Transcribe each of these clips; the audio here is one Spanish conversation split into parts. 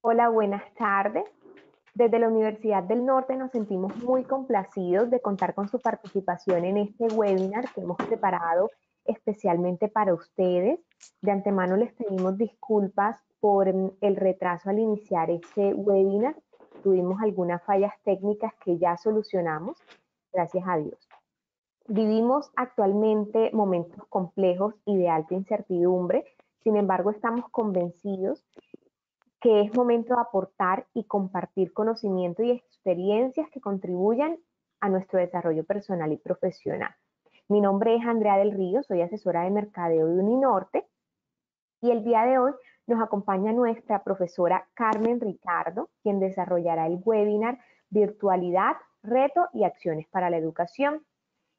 Hola, buenas tardes. Desde la Universidad del Norte nos sentimos muy complacidos de contar con su participación en este webinar que hemos preparado especialmente para ustedes. De antemano les pedimos disculpas por mm, el retraso al iniciar este webinar. Tuvimos algunas fallas técnicas que ya solucionamos, gracias a Dios. Vivimos actualmente momentos complejos y de alta incertidumbre, sin embargo estamos convencidos que es momento de aportar y compartir conocimiento y experiencias que contribuyan a nuestro desarrollo personal y profesional. Mi nombre es Andrea del Río, soy asesora de mercadeo de Uninorte y el día de hoy nos acompaña nuestra profesora Carmen Ricardo, quien desarrollará el webinar Virtualidad, Reto y Acciones para la Educación.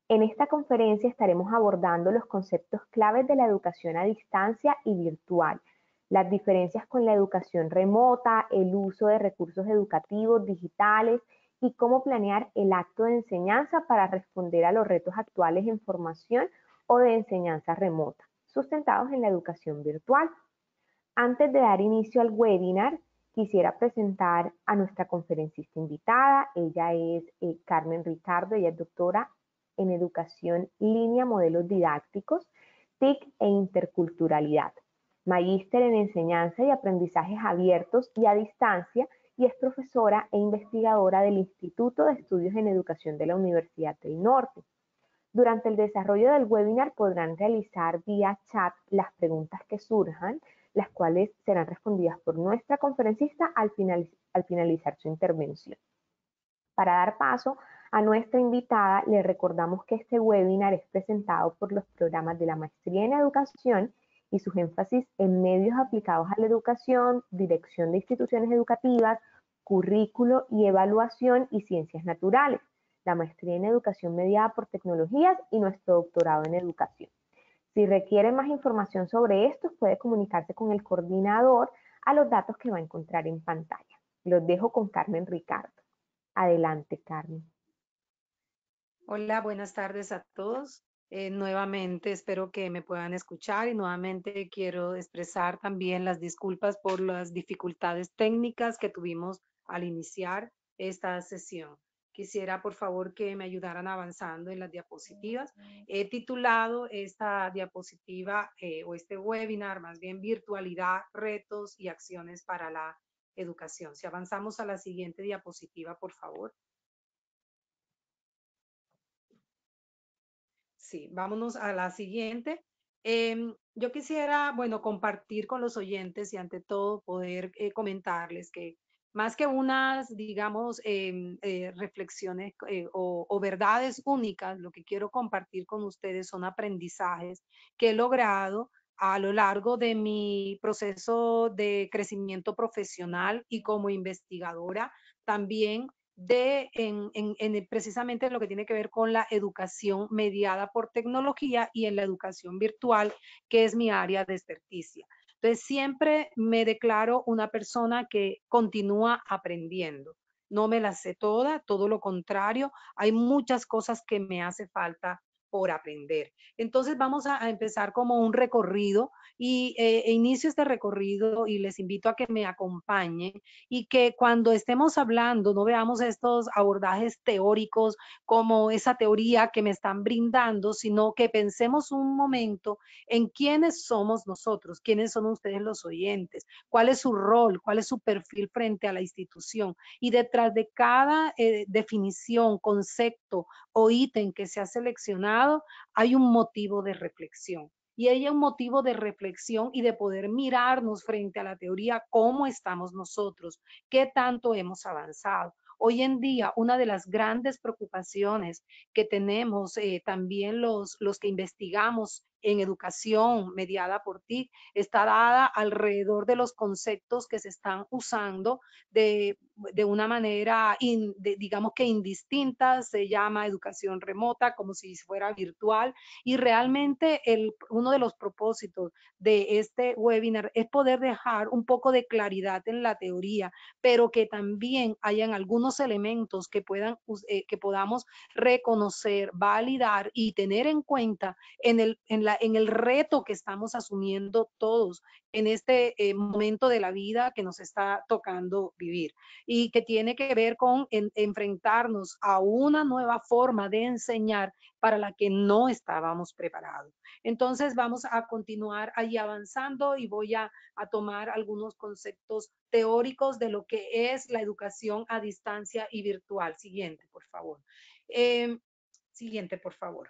En esta conferencia estaremos abordando los conceptos claves de la educación a distancia y virtual, las diferencias con la educación remota, el uso de recursos educativos digitales y cómo planear el acto de enseñanza para responder a los retos actuales en formación o de enseñanza remota, sustentados en la educación virtual. Antes de dar inicio al webinar, quisiera presentar a nuestra conferencista invitada. Ella es eh, Carmen Ricardo, ella es doctora en Educación Línea Modelos Didácticos, TIC e Interculturalidad magíster en enseñanza y aprendizajes abiertos y a distancia y es profesora e investigadora del Instituto de Estudios en Educación de la Universidad del Norte. Durante el desarrollo del webinar podrán realizar vía chat las preguntas que surjan, las cuales serán respondidas por nuestra conferencista al, al finalizar su intervención. Para dar paso a nuestra invitada, le recordamos que este webinar es presentado por los programas de la Maestría en Educación y sus énfasis en medios aplicados a la educación, dirección de instituciones educativas, currículo y evaluación y ciencias naturales, la maestría en educación mediada por tecnologías y nuestro doctorado en educación. Si requiere más información sobre esto, puede comunicarse con el coordinador a los datos que va a encontrar en pantalla. Los dejo con Carmen Ricardo. Adelante, Carmen. Hola, buenas tardes a todos. Eh, nuevamente espero que me puedan escuchar y nuevamente quiero expresar también las disculpas por las dificultades técnicas que tuvimos al iniciar esta sesión. Quisiera, por favor, que me ayudaran avanzando en las diapositivas. He titulado esta diapositiva eh, o este webinar, más bien virtualidad, retos y acciones para la educación. Si avanzamos a la siguiente diapositiva, por favor. Sí, vámonos a la siguiente. Em, yo quisiera, bueno, compartir con los oyentes y ante todo poder eh, comentarles que más que unas, digamos, em, eh, reflexiones eh, o, verdades únicas, lo que quiero compartir con ustedes son aprendizajes que he logrado a lo largo de mi proceso de crecimiento profesional y como investigadora, también de eh, precisamente lo que tiene que ver con la educación mediada por tecnología y en la educación virtual, que es mi área de experticia. Entonces, siempre me declaro una persona que continúa aprendiendo. No me la sé toda, todo lo contrario, hay muchas cosas que me hace falta por aprender. Entonces vamos a, empezar como un recorrido y eh, e inicio este recorrido y les invito a que me acompañen y que cuando estemos hablando no veamos estos abordajes teóricos como esa teoría que me están brindando, sino que pensemos un momento en quiénes somos nosotros, quiénes son ustedes los oyentes, cuál es su rol, cuál es su perfil frente a la institución y detrás de cada eh, definición, concepto o ítem que se ha seleccionado, hay un motivo de reflexión. Y hay un motivo de reflexión y de poder mirarnos frente a la teoría cómo estamos nosotros, qué tanto hemos avanzado. Hoy en día, una de las grandes preocupaciones que tenemos eh, también los, los que investigamos en educación mediada por ti está dada alrededor de los conceptos que se están usando de, una manera, digamos que indistinta, se llama educación remota, como si fuera virtual, y realmente el, uno de los propósitos de este webinar es poder dejar un poco de claridad en la teoría, pero que también hayan algunos elementos que, puedan, eh, que podamos reconocer, validar y tener en cuenta en, el, en la en el reto que estamos asumiendo todos en este eh, momento de la vida que nos está tocando vivir y que tiene que ver con enfrentarnos a una nueva forma de enseñar para la que no estábamos preparados. Entonces vamos a continuar ahí avanzando y voy a, tomar algunos conceptos teóricos de lo que es la educación a distancia y virtual. Siguiente, por favor. Em, siguiente, por favor.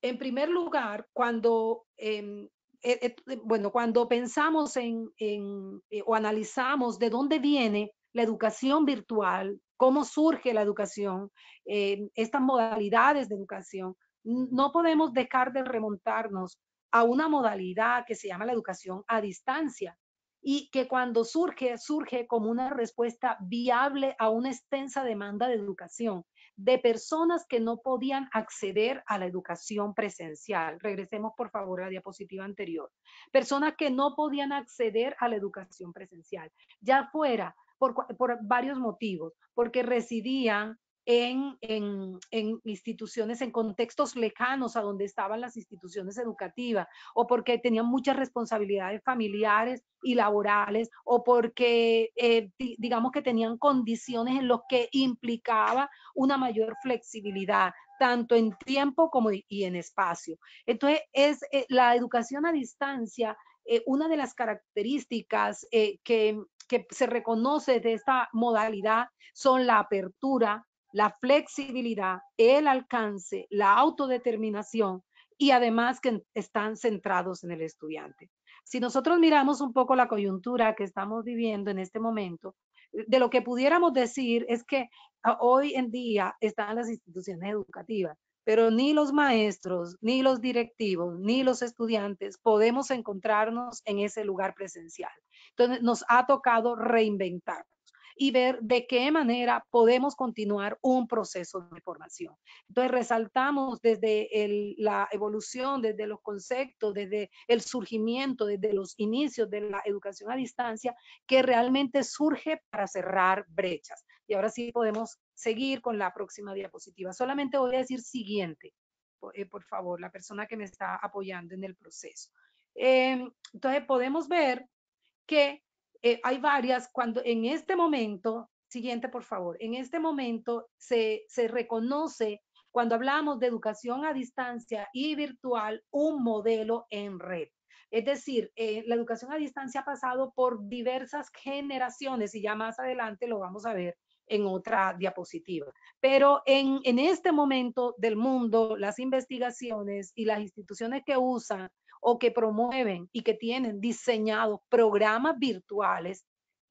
En primer lugar, cuando, em, e, e, pensamos eh, o analizamos de dónde viene la educación virtual, cómo surge la educación, em, estas modalidades de educación, no podemos dejar de remontarnos a una modalidad que se llama la educación a distancia, y que cuando surge, surge como una respuesta viable a una extensa demanda de educación de personas que no podían acceder a la educación presencial. Regresemos por favor a la diapositiva anterior. Personas que no podían acceder a la educación presencial, ya fuera por, por varios motivos, porque residían en, en, instituciones, en contextos lejanos a donde estaban las instituciones educativas, o porque tenían muchas responsabilidades familiares y laborales, o porque eh, digamos que tenían condiciones en los que implicaba una mayor flexibilidad, tanto en tiempo como y en espacio. Entonces, es eh, la educación a distancia. Eh, una de las características que que se reconoce de esta modalidad son la apertura, la flexibilidad, el alcance, la autodeterminación y además que están centrados en el estudiante. Si nosotros miramos un poco la coyuntura que estamos viviendo en este momento, de lo que pudiéramos decir es que ah, hoy en día están las instituciones educativas, pero ni los maestros, ni los directivos, ni los estudiantes podemos encontrarnos en ese lugar presencial. Entonces nos ha tocado reinventar y ver de qué manera podemos continuar un proceso de formación. Entonces resaltamos desde la evolución, desde los conceptos, desde el surgimiento, desde los inicios de la educación a distancia, que realmente surge para cerrar brechas. Y ahora sí podemos seguir con la próxima diapositiva. Solamente voy a decir siguiente, eh, por, favor, la persona que me está apoyando en el proceso. Em, entonces podemos ver que eh, hay varias, cuando en este momento, siguiente por favor, en este momento se, se reconoce cuando hablamos de educación a distancia y virtual un modelo en red. Es decir, eh, la educación a distancia ha pasado por diversas generaciones y ya más adelante lo vamos a ver en otra diapositiva. Pero en este momento del mundo, las investigaciones y las instituciones que usan o que promueven y que tienen diseñados programas virtuales,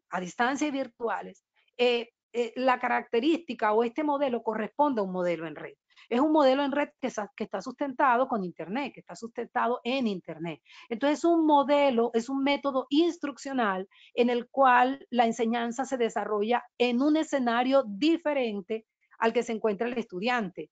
a distancia virtuales, eh, eh, la característica o este modelo corresponde a un modelo en red. Es un modelo en red que, está sustentado con Internet, que está sustentado en Internet. Entonces, un modelo es un método instruccional en el cual la enseñanza se desarrolla en un escenario diferente al que se encuentra el estudiante,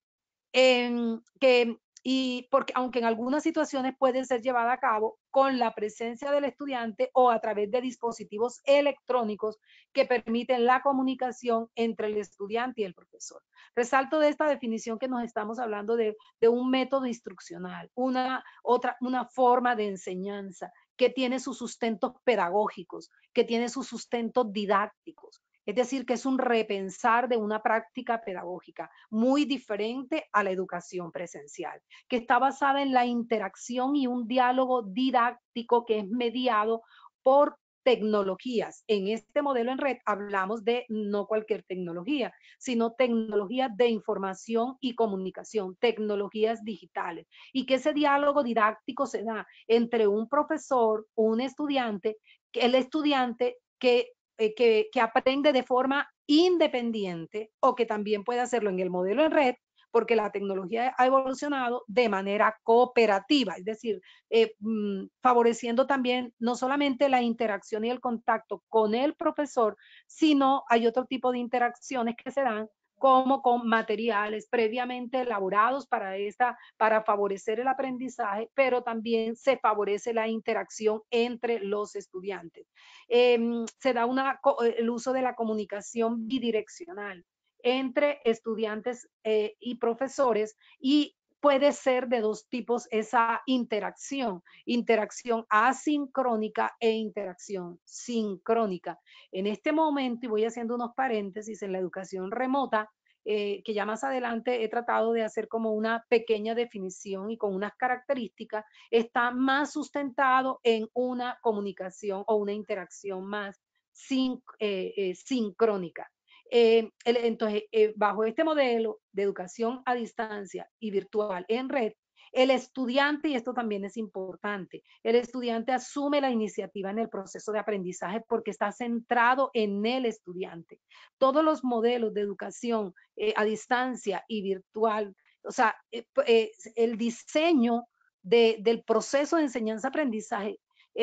en, que y porque aunque en algunas situaciones pueden ser llevadas a cabo con la presencia del estudiante o a través de dispositivos electrónicos que permiten la comunicación entre el estudiante y el profesor. Resalto de esta definición que nos estamos hablando de, un método instruccional, una forma de enseñanza que tiene sus sustentos pedagógicos, que tiene sus sustentos didácticos, es decir, que es un repensar de una práctica pedagógica muy diferente a la educación presencial, que está basada en la interacción y un diálogo didáctico que es mediado por tecnologías. En este modelo en red hablamos de no cualquier tecnología, sino tecnologías de información y comunicación, tecnologías digitales, y que ese diálogo didáctico se da entre un profesor, un estudiante, el estudiante que eh, que, aprende de forma independiente o que también puede hacerlo en el modelo en red, porque la tecnología ha evolucionado de manera cooperativa, es decir, eh, mm, favoreciendo también no solamente la interacción y el contacto con el profesor, sino hay otro tipo de interacciones que se dan como con materiales previamente elaborados para, esta, para favorecer el aprendizaje, pero también se favorece la interacción entre los estudiantes. Em, se da eh, el uso de la comunicación bidireccional entre estudiantes eh, y profesores y puede ser de dos tipos esa interacción, interacción asincrónica e interacción sincrónica. En este momento, y voy haciendo unos paréntesis en la educación remota, eh, que ya más adelante he tratado de hacer como una pequeña definición y con unas características, está más sustentado en una comunicación o una interacción más eh, eh, sincrónica. Eh, el, entonces, eh, bajo este modelo de educación a distancia y virtual en red, el estudiante, y esto también es importante, el estudiante asume la iniciativa en el proceso de aprendizaje porque está centrado en el estudiante. Todos los modelos de educación eh, a distancia y virtual, o sea, el diseño del proceso de enseñanza-aprendizaje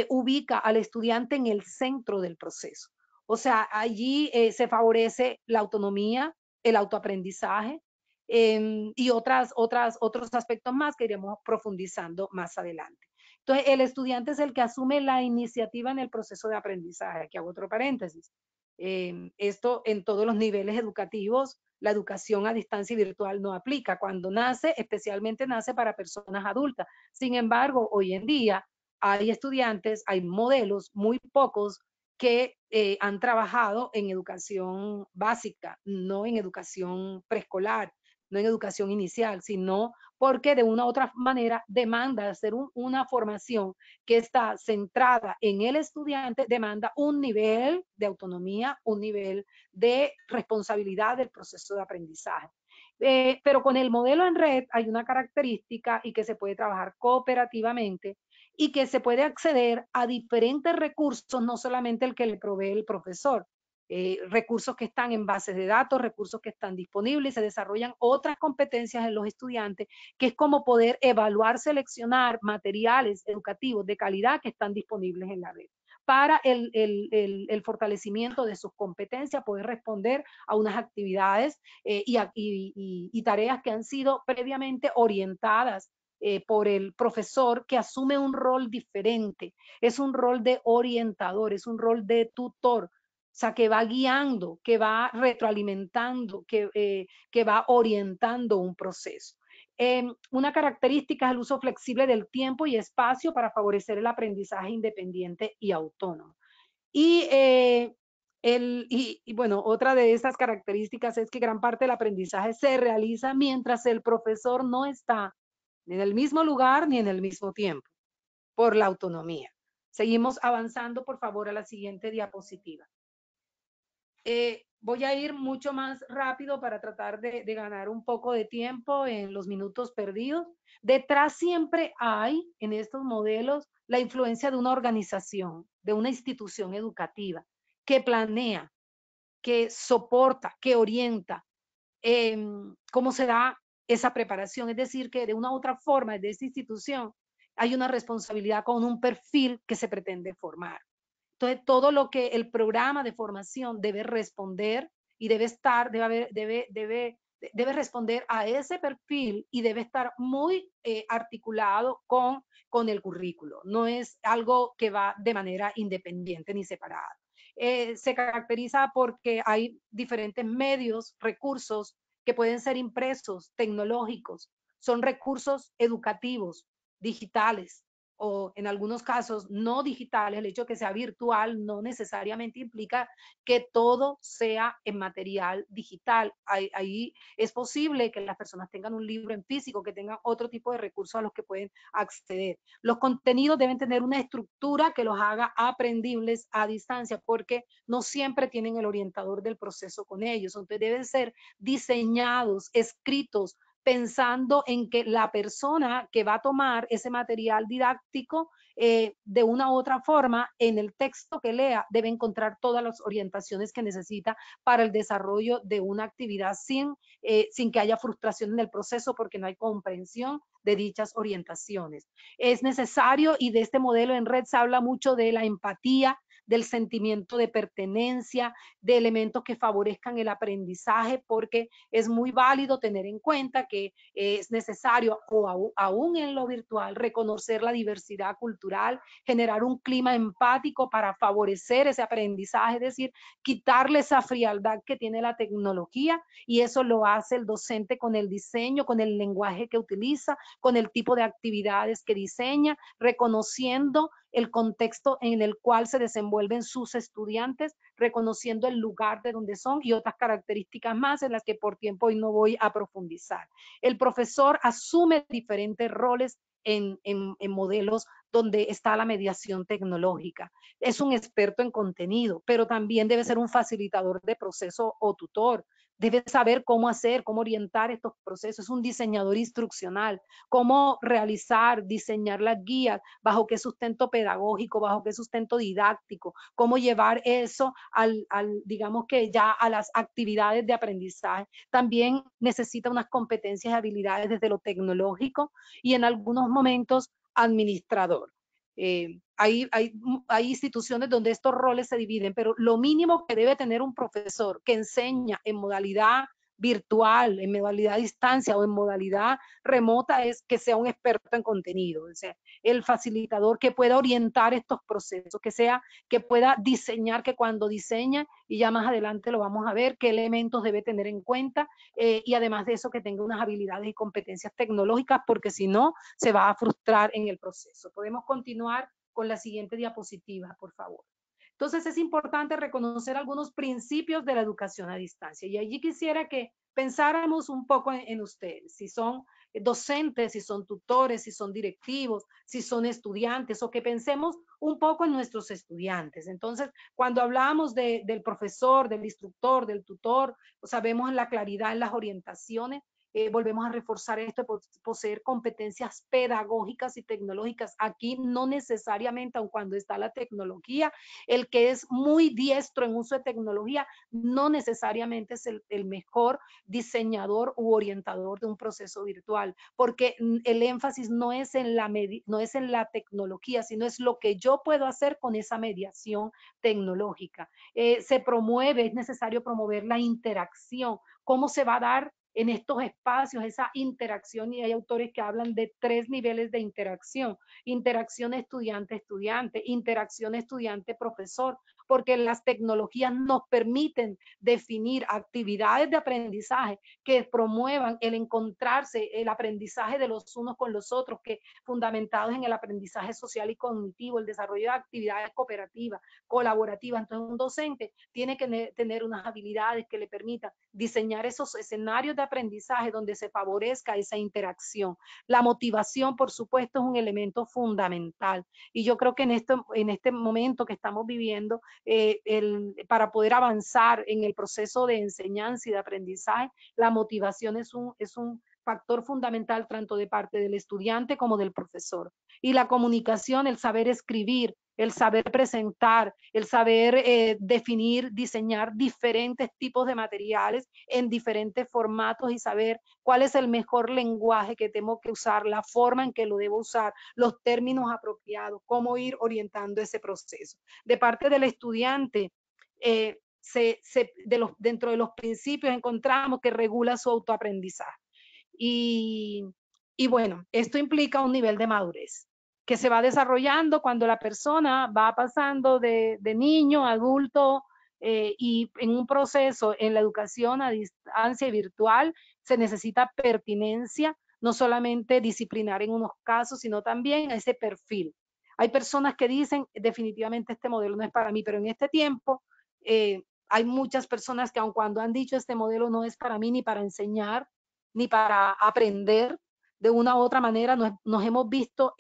ubica al estudiante en el centro del proceso. O sea, allí eh, se favorece la autonomía, el autoaprendizaje em, y otras, otros aspectos más que iremos profundizando más adelante. Entonces, el estudiante es el que asume la iniciativa en el proceso de aprendizaje. Aquí hago otro paréntesis. Em, esto en todos los niveles educativos, la educación a distancia virtual no aplica. Cuando nace, especialmente nace para personas adultas. Sin embargo, hoy en día hay estudiantes, hay modelos, muy pocos, que eh, han trabajado en educación básica, no en educación preescolar, no en educación inicial, sino porque de una u otra manera demanda hacer una formación que está centrada en el estudiante, demanda un nivel de autonomía, un nivel de responsabilidad del proceso de aprendizaje. Eh, pero con el modelo en red hay una característica y que se puede trabajar cooperativamente y que se puede acceder a diferentes recursos, no solamente el que le provee el profesor. Eh, recursos que están en bases de datos, recursos que están disponibles, se desarrollan otras competencias en los estudiantes, que es como poder evaluar, seleccionar materiales educativos de calidad que están disponibles en la red para el, fortalecimiento de sus competencias, poder responder a unas actividades eh, y, y tareas que han sido previamente orientadas eh, por el profesor que asume un rol diferente, es un rol de orientador, es un rol de tutor, o sea, que va guiando, que va retroalimentando, que, eh, va orientando un proceso. Eh, una característica es el uso flexible del tiempo y espacio para favorecer el aprendizaje independiente y autónomo. Y, y bueno, otra de estas características es que gran parte del aprendizaje se realiza mientras el profesor no está ni en el mismo lugar ni en el mismo tiempo, por la autonomía. Seguimos avanzando, por favor, a la siguiente diapositiva. Eh, voy a ir mucho más rápido para tratar de, ganar un poco de tiempo en los minutos perdidos. Detrás siempre hay en estos modelos la influencia de una organización, de una institución educativa que planea, que soporta, que orienta em, cómo se da esa preparación. Es decir, que de una u otra forma, de esta institución, hay una responsabilidad con un perfil que se pretende formar. Entonces, todo lo que el programa de formación debe responder y debe estar, debe, debe, debe, responder a ese perfil y debe estar muy eh, articulado con, con el currículo. No es algo que va de manera independiente ni separada. Eh, se caracteriza porque hay diferentes medios, recursos que pueden ser impresos, tecnológicos, son recursos educativos, digitales, o en algunos casos no digitales, el hecho de que sea virtual no necesariamente implica que todo sea en material digital. ahí, es posible que las personas tengan un libro en físico, que tengan otro tipo de recursos a los que pueden acceder. Los contenidos deben tener una estructura que los haga aprendibles a distancia, porque no siempre tienen el orientador del proceso con ellos. Entonces deben ser diseñados, escritos, pensando en que la persona que va a tomar ese material didáctico eh, de una u otra forma en el texto que lea debe encontrar todas las orientaciones que necesita para el desarrollo de una actividad sin, eh, sin que haya frustración en el proceso porque no hay comprensión de dichas orientaciones. Es necesario y de este modelo en red se habla mucho de la empatía, del sentimiento de pertenencia, de elementos que favorezcan el aprendizaje, porque es muy válido tener en cuenta que es necesario, o aún en lo virtual, reconocer la diversidad cultural, generar un clima empático para favorecer ese aprendizaje, es decir, quitarle esa frialdad que tiene la tecnología y eso lo hace el docente con el diseño, con el lenguaje que utiliza, con el tipo de actividades que diseña, reconociendo el contexto en el cual se desenvuelven sus estudiantes, reconociendo el lugar de donde son y otras características más en las que por tiempo hoy no voy a profundizar. El profesor asume diferentes roles en, modelos donde está la mediación tecnológica. Es un experto en contenido, pero también debe ser un facilitador de proceso o tutor debe saber cómo hacer, cómo orientar estos procesos, es un diseñador instruccional, cómo realizar, diseñar las guías, bajo qué sustento pedagógico, bajo qué sustento didáctico, cómo llevar eso al, digamos que ya a las actividades de aprendizaje. También necesita unas competencias y habilidades desde lo tecnológico y en algunos momentos administrador. Eh, hay, mm, hay, instituciones donde estos roles se dividen, pero lo mínimo que debe tener un profesor que enseña en modalidad virtual, en modalidad a distancia o en modalidad remota es que sea un experto en contenido, o sea, el facilitador que pueda orientar estos procesos, que sea, que pueda diseñar, que cuando diseña, y ya más adelante lo vamos a ver, qué elementos debe tener en cuenta, eh, y además de eso que tenga unas habilidades y competencias tecnológicas, porque si no, se va a frustrar en el proceso. Podemos continuar con la siguiente diapositiva, por favor. Entonces es importante reconocer algunos principios de la educación a distancia y allí quisiera que pensáramos un poco en, ustedes, si son docentes, si son tutores, si son directivos, si son estudiantes o que pensemos un poco en nuestros estudiantes. Entonces, cuando hablamos del profesor, del instructor, del tutor, sabemos la claridad en las orientaciones, eh, volvemos a reforzar esto, poseer competencias pedagógicas y tecnológicas. Aquí no necesariamente, aun cuando está la tecnología, el que es muy diestro en uso de tecnología, no necesariamente es el, mejor diseñador u orientador de un proceso virtual, porque el énfasis no es en la, no es en la tecnología, sino es lo que yo puedo hacer con esa mediación tecnológica. Eh, se promueve, es necesario promover la interacción, cómo se va a dar en estos espacios, esa interacción, y hay autores que hablan de tres niveles de interacción, interacción estudiante-estudiante, interacción estudiante-profesor porque las tecnologías nos permiten definir actividades de aprendizaje que promuevan el encontrarse, el aprendizaje de los unos con los otros, que fundamentados en el aprendizaje social y cognitivo, el desarrollo de actividades cooperativas, colaborativas. Entonces, un docente tiene que tener unas habilidades que le permitan diseñar esos escenarios de aprendizaje donde se favorezca esa interacción. La motivación, por supuesto, es un elemento fundamental. Y yo creo que en, esto, en este momento que estamos viviendo, eh, el, para poder avanzar en el proceso de enseñanza y de aprendizaje, la motivación es un, es un factor fundamental tanto de parte del estudiante como del profesor. Y la comunicación, el saber escribir, el saber presentar, el saber eh, definir, diseñar diferentes tipos de materiales en diferentes formatos y saber cuál es el mejor lenguaje que tengo que usar, la forma en que lo debo usar, los términos apropiados, cómo ir orientando ese proceso. De parte del estudiante, eh, dentro de los principios encontramos que regula su autoaprendizaje. y bueno, esto implica un nivel de madurez que se va desarrollando cuando la persona va pasando de, niño a adulto eh, y en un proceso en la educación a distancia virtual se necesita pertinencia, no solamente disciplinar en unos casos, sino también ese perfil. Hay personas que dicen, definitivamente este modelo no es para mí, pero en este tiempo eh, hay muchas personas que aun cuando han dicho este modelo no es para mí ni para enseñar, ni para aprender, de una u otra manera nos, hemos visto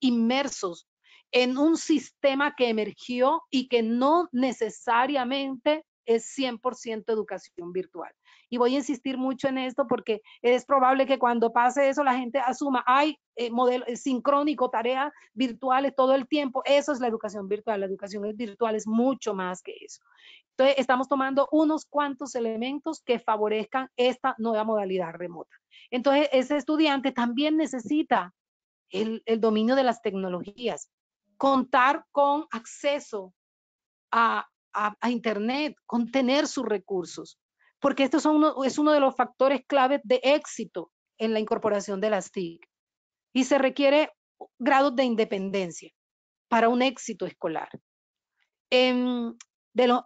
inmersos en un sistema que emergió y que no necesariamente es 100% educación virtual. Y voy a insistir mucho en esto porque es probable que cuando pase eso la gente asuma, hay modelos eh, modelo eh, sincrónico, tareas virtuales todo el tiempo, eso es la educación virtual, la educación virtual es mucho más que eso. Entonces, estamos tomando unos cuantos elementos que favorezcan esta nueva modalidad remota. Entonces, ese estudiante también necesita el, dominio de las tecnologías, contar con acceso a, a, Internet, con tener sus recursos, porque esto son es uno de los factores claves de éxito en la incorporación de las TIC. Y se requiere grados de independencia para un éxito escolar. Em,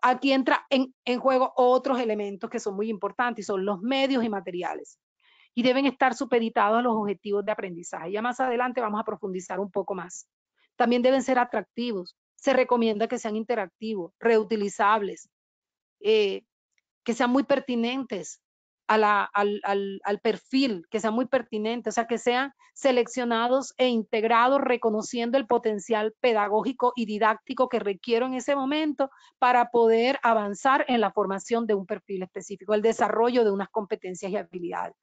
aquí entra en, juego otros elementos que son muy importantes, son los medios y materiales. Y deben estar supeditados a los objetivos de aprendizaje. Ya más adelante vamos a profundizar un poco más. También deben ser atractivos. Se recomienda que sean interactivos, reutilizables, eh, que sean muy pertinentes al, al, perfil, que sea muy pertinente, o sea, que sean seleccionados e integrados reconociendo el potencial pedagógico y didáctico que requiero en ese momento para poder avanzar en la formación de un perfil específico, el desarrollo de unas competencias y habilidades.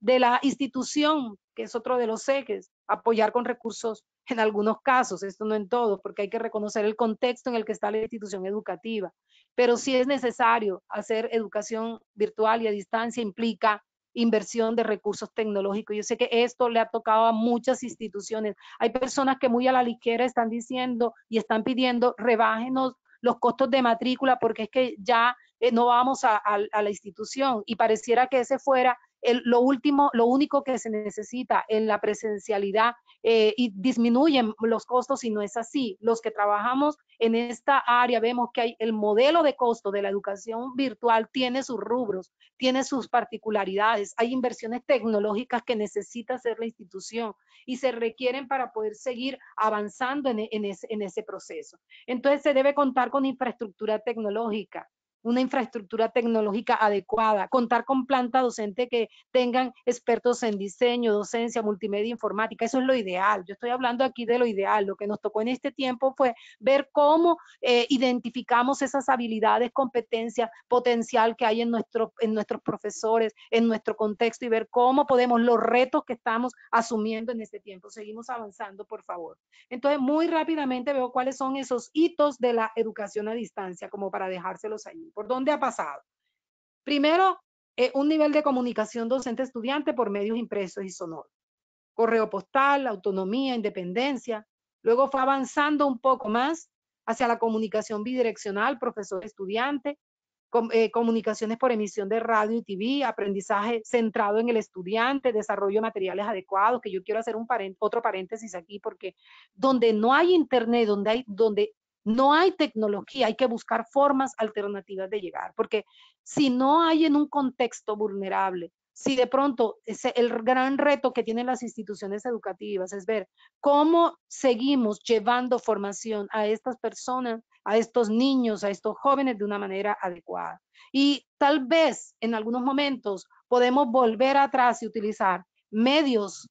De la institución, que es otro de los ejes, apoyar con recursos en algunos casos, esto no en todos, porque hay que reconocer el contexto en el que está la institución educativa. Pero si es necesario hacer educación virtual y a distancia implica inversión de recursos tecnológicos. Yo sé que esto le ha tocado a muchas instituciones. Hay personas que muy a la ligera están diciendo y están pidiendo rebájenos los costos de matrícula porque es que ya eh, no vamos a, la institución y pareciera que ese fuera lo último, lo único que se necesita en la presencialidad eh, y disminuyen los costos y no es así. Los que trabajamos en esta área vemos que hay el modelo de costo de la educación virtual tiene sus rubros, tiene sus particularidades, hay inversiones tecnológicas que necesita hacer la institución y se requieren para poder seguir avanzando en ese proceso. Entonces se debe contar con infraestructura tecnológica, una infraestructura tecnológica adecuada, contar con planta docente que tengan expertos en diseño, docencia, multimedia, informática, eso es lo ideal. Yo estoy hablando aquí de lo ideal, lo que nos tocó en este tiempo fue ver cómo eh, identificamos esas habilidades, competencias, potencial que hay en, nuestro, en nuestros profesores, en nuestro contexto y ver cómo podemos, los retos que estamos asumiendo en este tiempo. Seguimos avanzando, por favor. Entonces, muy rápidamente veo cuáles son esos hitos de la educación a distancia, como para dejárselos ahí. ¿Por dónde ha pasado? Primero, eh, un nivel de comunicación docente-estudiante por medios impresos y sonoros. Correo postal, autonomía, independencia. Luego fue avanzando un poco más hacia la comunicación bidireccional, profesor-estudiante, eh, comunicaciones por emisión de radio y TV, aprendizaje centrado en el estudiante, desarrollo de materiales adecuados, que yo quiero hacer un otro paréntesis aquí, porque donde no hay internet, donde, hay, donde no hay tecnología, hay que buscar formas alternativas de llegar, porque si no hay en un contexto vulnerable, si de pronto el gran reto que tienen las instituciones educativas es ver cómo seguimos llevando formación a estas personas, a estos niños, a estos jóvenes de una manera adecuada. Y tal vez en algunos momentos podemos volver atrás y utilizar medios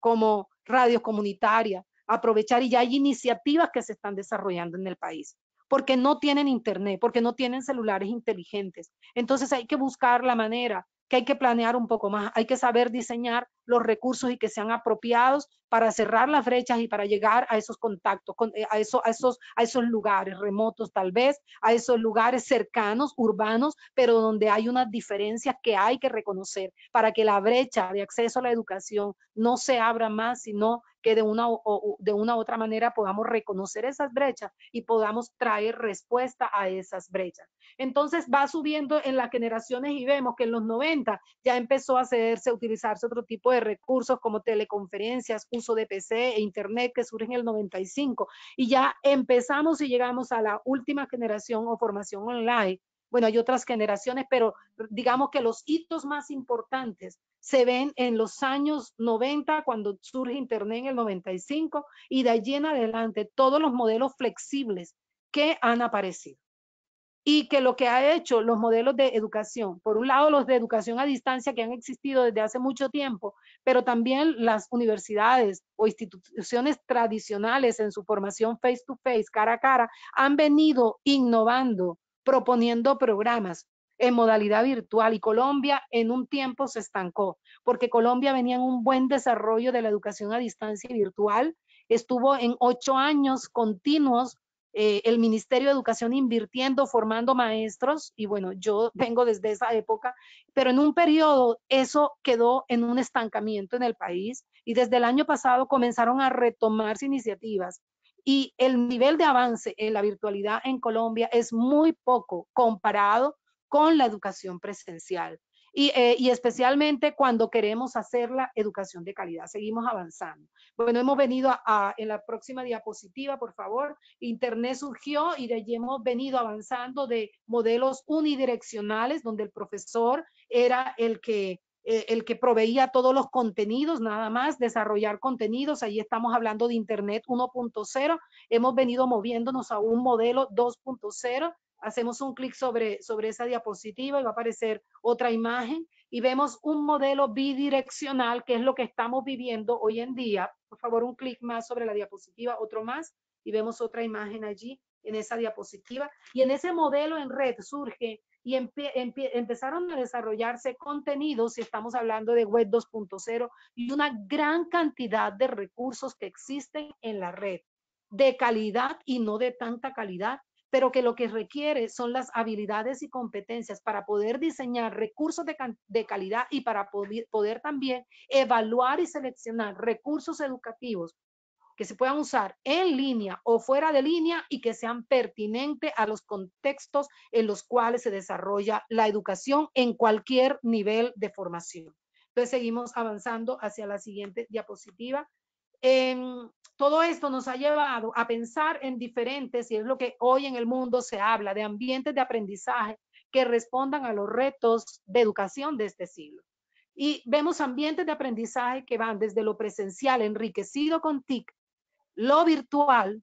como radio comunitaria, aprovechar y ya hay iniciativas que se están desarrollando en el país porque no tienen internet, porque no tienen celulares inteligentes. Entonces hay que buscar la manera, que hay que planear un poco más, hay que saber diseñar los recursos y que sean apropiados para cerrar las brechas y para llegar a esos contactos, eh, a, esos, lugares remotos tal vez, a esos lugares cercanos, urbanos, pero donde hay unas diferencias que hay que reconocer para que la brecha de acceso a la educación no se abra más, sino que de una, de una u otra manera podamos reconocer esas brechas y podamos traer respuesta a esas brechas. Entonces va subiendo en las generaciones y vemos que en los 90 ya empezó a hacerse, a utilizarse otro tipo de de recursos como teleconferencias, uso de PC e Internet que surgen en el 95 y ya empezamos y llegamos a la última generación o formación online. Bueno, hay otras generaciones, pero digamos que los hitos más importantes se ven en los años 90, cuando surge Internet en el 95, y de allí en adelante todos los modelos flexibles que han aparecido y que lo que ha hecho los modelos de educación, por un lado los de educación a distancia que han existido desde hace mucho tiempo, pero también las universidades o instituciones tradicionales en su formación face to face, cara a cara, han venido innovando, proponiendo programas en modalidad virtual y Colombia en un tiempo se estancó, porque Colombia venía en un buen desarrollo de la educación a distancia virtual, estuvo en ocho años continuos eh, el Ministerio de Educación invirtiendo, formando maestros, y bueno, yo vengo desde esa época, pero en un periodo eso quedó en un estancamiento en el país y desde el año pasado comenzaron a retomarse iniciativas y el nivel de avance en la virtualidad en Colombia es muy poco comparado con la educación presencial. Eh, y, especialmente cuando queremos hacer la educación de calidad. Seguimos avanzando. Bueno, hemos venido a, en la próxima diapositiva, por favor. Internet surgió y de allí hemos venido avanzando de modelos unidireccionales donde el profesor era el que eh, el que proveía todos los contenidos, nada más, desarrollar contenidos, ahí estamos hablando de Internet 1.0, hemos venido moviéndonos a un modelo 2.0 hacemos un clic sobre, sobre esa diapositiva y va a aparecer otra imagen y vemos un modelo bidireccional, que es lo que estamos viviendo hoy en día. Por favor, un clic más sobre la diapositiva, otro más, y vemos otra imagen allí en esa diapositiva. Y en ese modelo en red surge y empezaron a desarrollarse contenidos, si estamos hablando de Web 2.0, y una gran cantidad de recursos que existen en la red, de calidad y no de tanta calidad, pero que lo que requiere son las habilidades y competencias para poder diseñar recursos de, calidad y para poder, poder también evaluar y seleccionar recursos educativos que se puedan usar en línea o fuera de línea y que sean pertinentes a los contextos en los cuales se desarrolla la educación en cualquier nivel de formación. Entonces seguimos avanzando hacia la siguiente diapositiva. Em, todo esto nos ha llevado a pensar en diferentes, y es lo que hoy en el mundo se habla, de ambientes de aprendizaje que respondan a los retos de educación de este siglo. Y vemos ambientes de aprendizaje que van desde lo presencial enriquecido con TIC, lo virtual,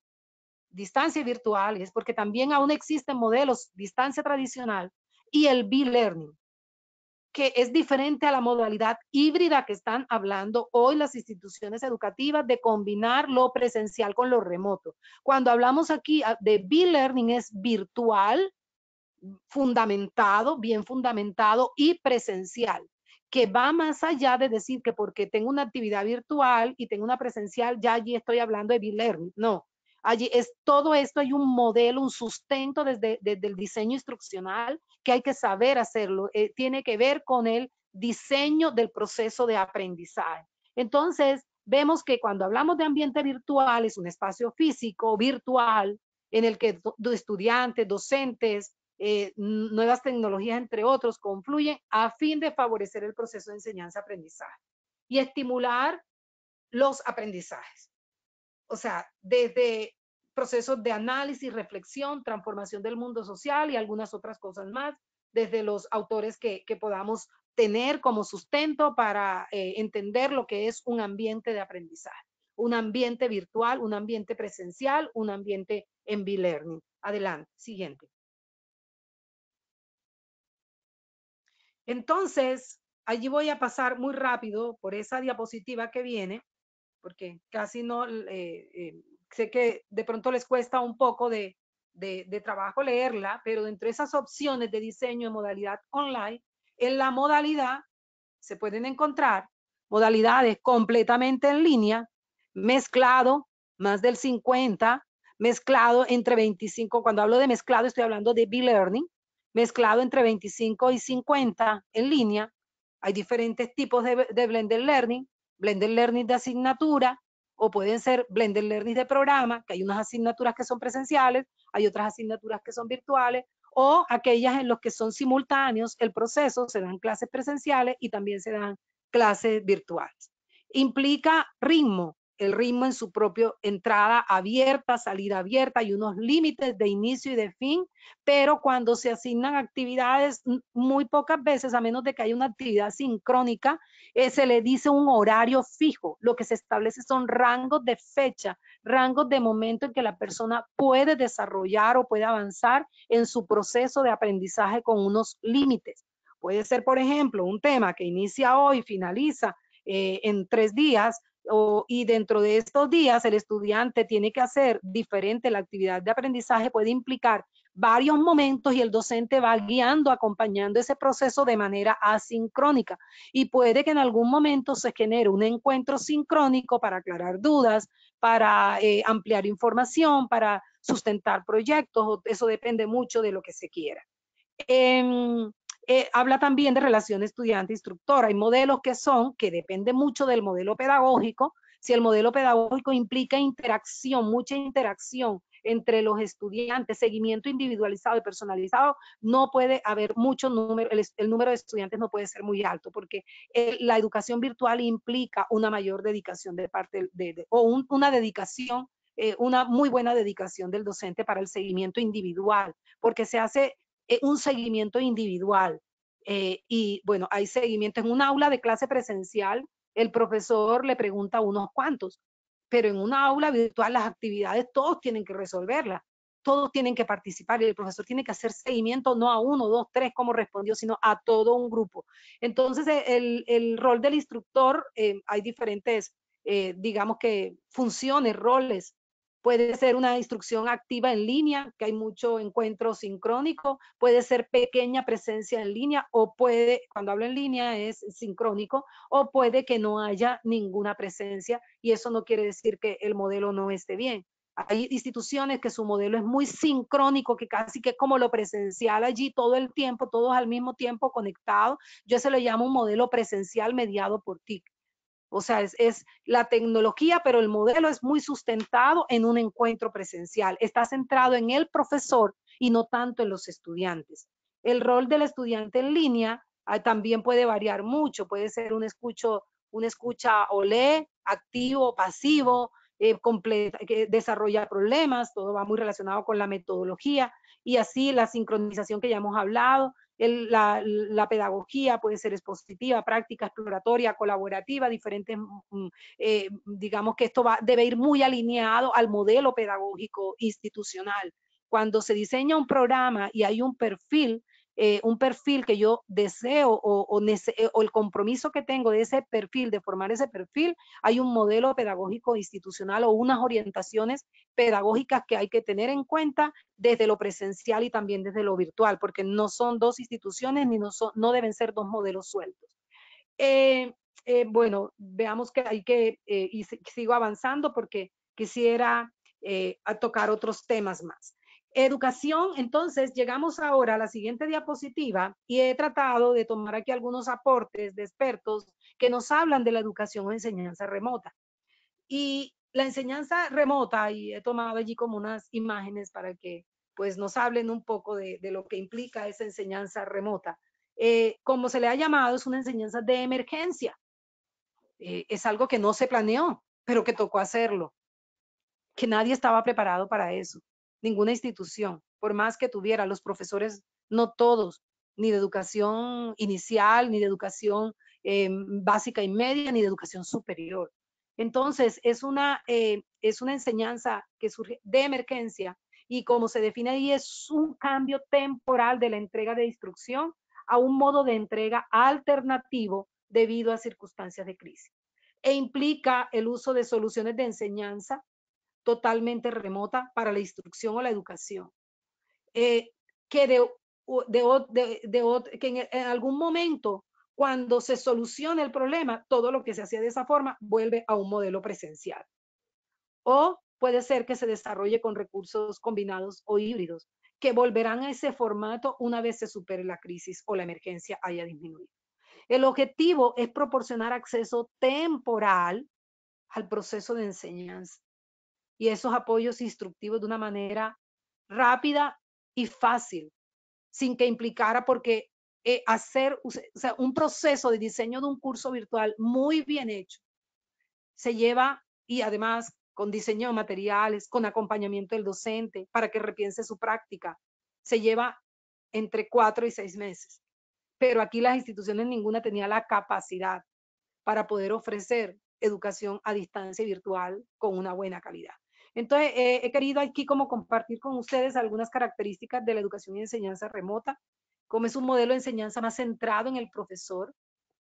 distancia virtual, es porque también aún existen modelos distancia tradicional, y el B-Learning, que es diferente a la modalidad híbrida que están hablando hoy las instituciones educativas de combinar lo presencial con lo remoto. Cuando hablamos aquí ah, de b learning es virtual, fundamentado, bien fundamentado y presencial que va más allá de decir que porque tengo una actividad virtual y tengo una presencial, ya allí estoy hablando de b learning No, Allí es todo esto, hay un modelo, un sustento desde, el diseño instruccional que hay que saber hacerlo. Eh, tiene que ver con el diseño del proceso de aprendizaje. Entonces, vemos que cuando hablamos de ambiente virtual, es un espacio físico, virtual, en el que estudiantes, docentes, eh, nuevas tecnologías, entre otros, confluyen a fin de favorecer el proceso de enseñanza-aprendizaje y estimular los aprendizajes o sea, desde procesos de análisis, reflexión, transformación del mundo social y algunas otras cosas más, desde los autores que, podamos tener como sustento para eh, entender lo que es un ambiente de aprendizaje, un ambiente virtual, un ambiente presencial, un ambiente en B-Learning. Adelante, siguiente. Entonces, allí voy a pasar muy rápido por esa diapositiva que viene porque casi no, eh, eh, sé que de pronto les cuesta un poco de, trabajo leerla, pero dentro de esas opciones de diseño en modalidad online, en la modalidad se pueden encontrar modalidades completamente en línea, mezclado, más del 50, mezclado entre 25, cuando hablo de mezclado estoy hablando de B-Learning, mezclado entre 25 y 50 en línea. Hay diferentes tipos de, de blended learning, Blender Learning de asignatura o pueden ser Blender Learning de programa, que hay unas asignaturas que son presenciales, hay otras asignaturas que son virtuales, o aquellas en los que son simultáneos el proceso, se dan clases presenciales y también se dan clases virtuales. Implica ritmo, el ritmo en su propio entrada abierta, salida abierta, y unos límites de inicio y de fin, pero cuando se asignan actividades, muy pocas veces, a menos de que haya una actividad sincrónica, eh, se le dice un horario fijo. Lo que se establece son rangos de fecha, rangos de momento en que la persona puede desarrollar o puede avanzar en su proceso de aprendizaje con unos límites. Puede ser, por ejemplo, un tema que inicia hoy, finaliza eh, en tres días, y dentro de estos días el estudiante tiene que hacer diferente la actividad de aprendizaje, puede implicar varios momentos y el docente va guiando, acompañando ese proceso de manera asincrónica. Y puede que en algún momento se genere un encuentro sincrónico para aclarar dudas, para eh, ampliar información, para sustentar proyectos, eso depende mucho de lo que se quiera. Em, eh, habla también de relación estudiante instructora Hay modelos que son, que depende mucho del modelo pedagógico, si el modelo pedagógico implica interacción, mucha interacción entre los estudiantes, seguimiento individualizado y personalizado, no puede haber mucho número, el, número de estudiantes no puede ser muy alto, porque eh, la educación virtual implica una mayor dedicación de parte, de, o una dedicación eh, una muy buena dedicación del docente para el seguimiento individual, porque se hace eh, un seguimiento individual. Eh, y bueno, hay seguimiento en un aula de clase presencial, el profesor le pregunta a unos cuantos, pero en una aula virtual las actividades todos tienen que resolverlas, todos tienen que participar y el profesor tiene que hacer seguimiento no a uno, dos, tres, como respondió, sino a todo un grupo. Entonces, eh, el, rol del instructor, hay diferentes, digamos que funciones, roles puede ser una instrucción activa en línea, que hay mucho encuentro sincrónico, puede ser pequeña presencia en línea o puede, cuando hablo en línea es sincrónico, o puede que no haya ninguna presencia y eso no quiere decir que el modelo no esté bien. Hay instituciones que su modelo es muy sincrónico, que casi que como lo presencial allí todo el tiempo, todos al mismo tiempo conectados. Yo se lo llamo un modelo presencial mediado por TIC. O sea, es, la tecnología, pero el modelo es muy sustentado en un encuentro presencial. Está centrado en el profesor y no tanto en los estudiantes. El rol del estudiante en línea ah, también puede variar mucho. Puede ser un, escucho, un escucha olé, activo, pasivo, eh, que desarrolla problemas, todo va muy relacionado con la metodología y así la sincronización que ya hemos hablado, la, pedagogía puede ser expositiva, práctica, exploratoria, colaborativa, diferentes, mm, eh, digamos que esto debe ir muy alineado al modelo pedagógico institucional. Cuando se diseña un programa y hay un perfil eh, un perfil que yo deseo eh, o, el compromiso que tengo de ese perfil, de formar ese perfil, hay un modelo pedagógico institucional o unas orientaciones pedagógicas que hay que tener en cuenta desde lo presencial y también desde lo virtual, porque no son dos instituciones ni no, deben ser dos modelos sueltos. Eh, bueno, veamos que hay que, y sigo avanzando porque quisiera tocar otros temas más. Educación, entonces llegamos ahora a la siguiente diapositiva y he tratado de tomar aquí algunos aportes de expertos que nos hablan de la educación o enseñanza remota. Y la enseñanza remota, y he tomado allí como unas imágenes para que pues nos hablen un poco de, lo que implica esa enseñanza remota. Eh, como se le ha llamado, es una enseñanza de emergencia. Eh, es algo que no se planeó, pero que tocó hacerlo, que nadie estaba preparado para eso ninguna institución, por más que tuviera los profesores, no todos, ni de educación inicial, ni de educación em, básica y media, ni de educación superior. Entonces, es una, eh, es una enseñanza que surge de emergencia y como se define ahí, es un cambio temporal de la entrega de instrucción a un modo de entrega alternativo debido a circunstancias de crisis. E implica el uso de soluciones de enseñanza totalmente remota para la instrucción o la educación. que en, algún momento, cuando se solucione el problema, todo lo que se hacía de esa forma vuelve a un modelo presencial. O puede ser que se desarrolle con recursos combinados o híbridos, que volverán a ese formato una vez se supere la crisis o la emergencia haya disminuido. El objetivo es proporcionar acceso temporal al proceso de enseñanza y esos apoyos instructivos de una manera rápida y fácil, sin que implicara, porque eh, hacer un proceso de diseño de un curso virtual muy bien hecho se lleva y además con diseño de materiales, con acompañamiento del docente para que repiense su práctica, se lleva entre cuatro y seis meses. Pero aquí las instituciones ninguna tenía la capacidad para poder ofrecer educación a distancia virtual con una buena calidad. Entonces, eh, he querido aquí como compartir con ustedes algunas características de la educación y enseñanza remota, como es un modelo de enseñanza más centrado en el profesor,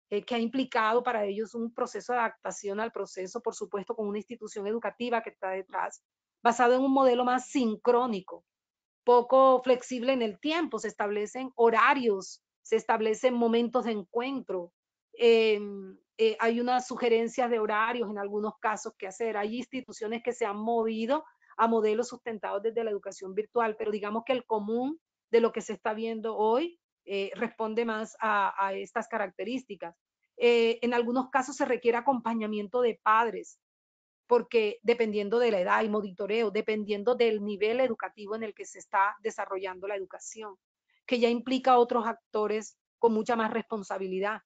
eh, que ha implicado para ellos un proceso de adaptación al proceso, por supuesto, con una institución educativa que está detrás, basado en un modelo más sincrónico, poco flexible en el tiempo, se establecen horarios, se establecen momentos de encuentro, em, eh, hay unas sugerencias de horarios en algunos casos que hacer. Hay instituciones que se han movido a modelos sustentados desde la educación virtual, pero digamos que el común de lo que se está viendo hoy eh, responde más a, estas características. Eh, en algunos casos se requiere acompañamiento de padres, porque dependiendo de la edad y monitoreo, dependiendo del nivel educativo en el que se está desarrollando la educación, que ya implica otros actores con mucha más responsabilidad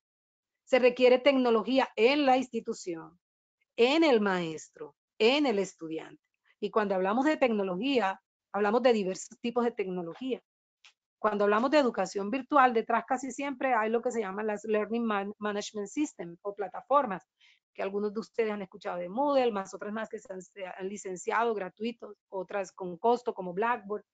se requiere tecnología en la institución, en el maestro, en el estudiante. Y cuando hablamos de tecnología, hablamos de diversos tipos de tecnología. Cuando hablamos de educación virtual, detrás casi siempre hay lo que se llama las Learning Management Systems o plataformas, que algunos de ustedes han escuchado de Moodle, más otras más que se han, han licenciado gratuitos, otras con costo como Blackboard,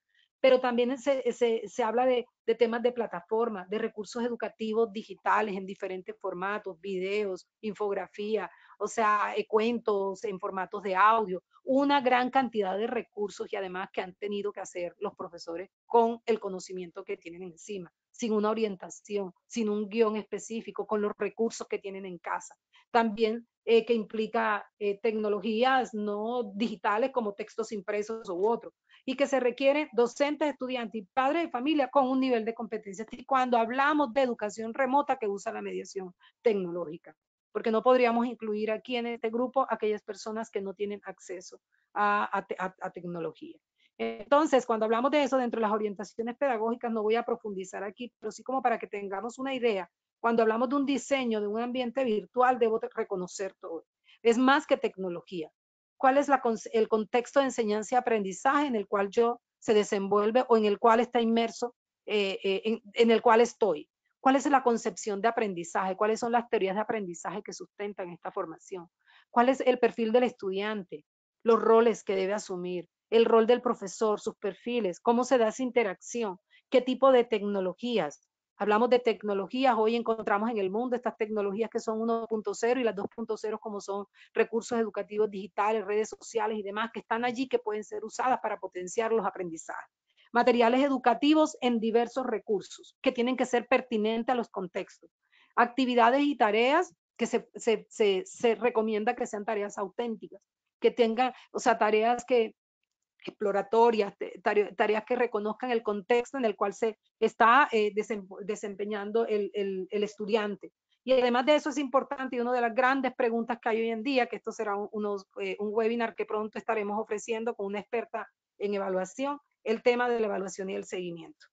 pero también se, habla de, temas de plataforma, de recursos educativos digitales en diferentes formatos, videos, infografía, o sea, eh, cuentos en formatos de audio, una gran cantidad de recursos y además que han tenido que hacer los profesores con el conocimiento que tienen encima, sin una orientación, sin un guión específico, con los recursos que tienen en casa. También eh, que implica eh, tecnologías no digitales como textos impresos u otros y que se requiere docentes, estudiantes y padres de familia con un nivel de competencia. Y cuando hablamos de educación remota que usa la mediación tecnológica, porque no podríamos incluir aquí en este grupo aquellas personas que no tienen acceso a tecnología. Entonces, cuando hablamos de eso dentro de las orientaciones pedagógicas, no voy a profundizar aquí, pero sí como para que tengamos una idea. Cuando hablamos de un diseño de un ambiente virtual, debo reconocer todo. Es más que tecnología cuál es el contexto de enseñanza y aprendizaje en el cual yo se desenvuelve o en el cual está inmerso, eh, eh, en, el cual estoy. ¿Cuál es la concepción de aprendizaje? ¿Cuáles son las teorías de aprendizaje que sustentan esta formación? ¿Cuál es el perfil del estudiante? Los roles que debe asumir, el rol del profesor, sus perfiles, cómo se da esa interacción, qué tipo de tecnologías, Hablamos de tecnologías, hoy encontramos en el mundo estas tecnologías que son 1.0 y las 2.0 como son recursos educativos digitales, redes sociales y demás que están allí que pueden ser usadas para potenciar los aprendizajes. Materiales educativos en diversos recursos que tienen que ser pertinentes a los contextos. Actividades y tareas que se, se recomienda que sean tareas auténticas, que tengan, o sea, tareas que, exploratorias, tareas que reconozcan el contexto en el cual se está eh, desempeñando el, estudiante. Y además de eso es importante y una de las grandes preguntas que hay hoy en día, que esto será un, unos, eh, un webinar que pronto estaremos ofreciendo con una experta en evaluación, el tema de la evaluación y el seguimiento.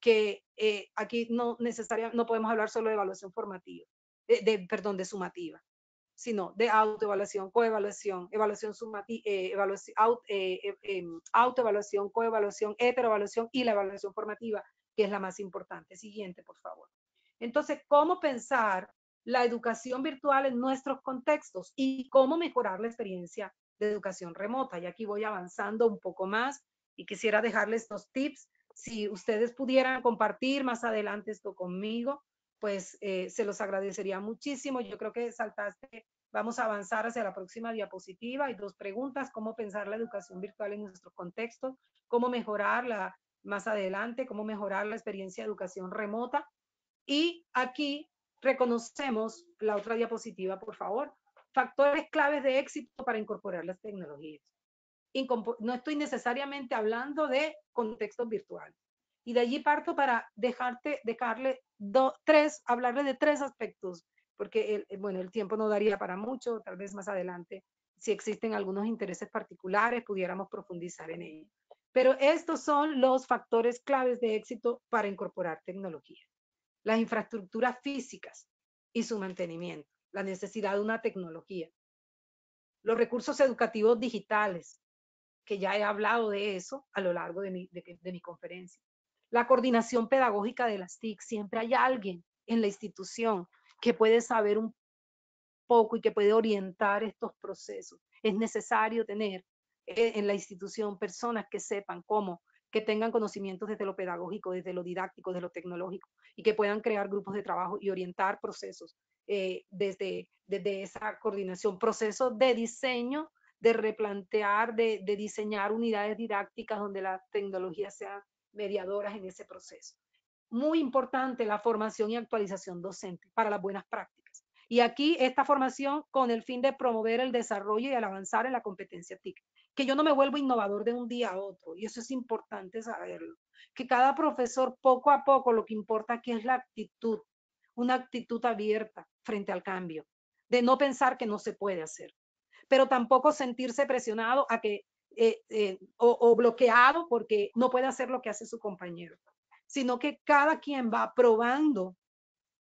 Que eh, aquí no necesariamente, no podemos hablar solo de evaluación formativa, de, perdón, de sumativa sino de autoevaluación, coevaluación, evaluación eh, eh, eh, em, autoevaluación, coevaluación, heteroevaluación y la evaluación formativa, que es la más importante. Siguiente, por favor. Entonces, ¿cómo pensar la educación virtual en nuestros contextos y cómo mejorar la experiencia de educación remota? Y aquí voy avanzando un poco más y quisiera dejarles dos tips. Si ustedes pudieran compartir más adelante esto conmigo, pues eh, se los agradecería muchísimo. Yo creo que saltaste, vamos a avanzar hacia la próxima diapositiva. Hay dos preguntas, cómo pensar la educación virtual en nuestro contextos, cómo mejorarla más adelante, cómo mejorar la experiencia de educación remota. Y aquí reconocemos la otra diapositiva, por favor. Factores claves de éxito para incorporar las tecnologías. no estoy necesariamente hablando de contextos virtuales. Y de allí parto para dejarte, dejarle do, tres, hablarle de tres aspectos, porque el, eh, bueno, el tiempo no daría para mucho, tal vez más adelante, si existen algunos intereses particulares, pudiéramos profundizar en ello. Pero estos son los factores claves de éxito para incorporar tecnología. Las infraestructuras físicas y su mantenimiento, la necesidad de una tecnología, los recursos educativos digitales, que ya he hablado de eso a lo largo de mi, de mi conferencia la coordinación pedagógica de las TIC. Siempre hay alguien en la institución que puede saber un poco y que puede orientar estos procesos. Es necesario tener eh, en la institución personas que sepan cómo, que tengan conocimientos desde lo pedagógico, desde lo didáctico, desde lo tecnológico y que puedan crear grupos de trabajo y orientar procesos eh, desde, desde esa coordinación. Procesos de diseño, de replantear, de, de diseñar unidades didácticas donde la tecnología sea mediadoras en ese proceso. Muy importante la formación y actualización docente para las buenas prácticas. Y aquí esta formación con el fin de promover el desarrollo y al avanzar en la competencia TIC. Que yo no me vuelvo innovador de un día a otro, y eso es importante saberlo. Que cada profesor poco a poco lo que importa aquí es la actitud, una actitud abierta frente al cambio, de no pensar que no se puede hacer, pero tampoco sentirse presionado a que eh, eh, o, bloqueado porque no puede hacer lo que hace su compañero, sino que cada quien va probando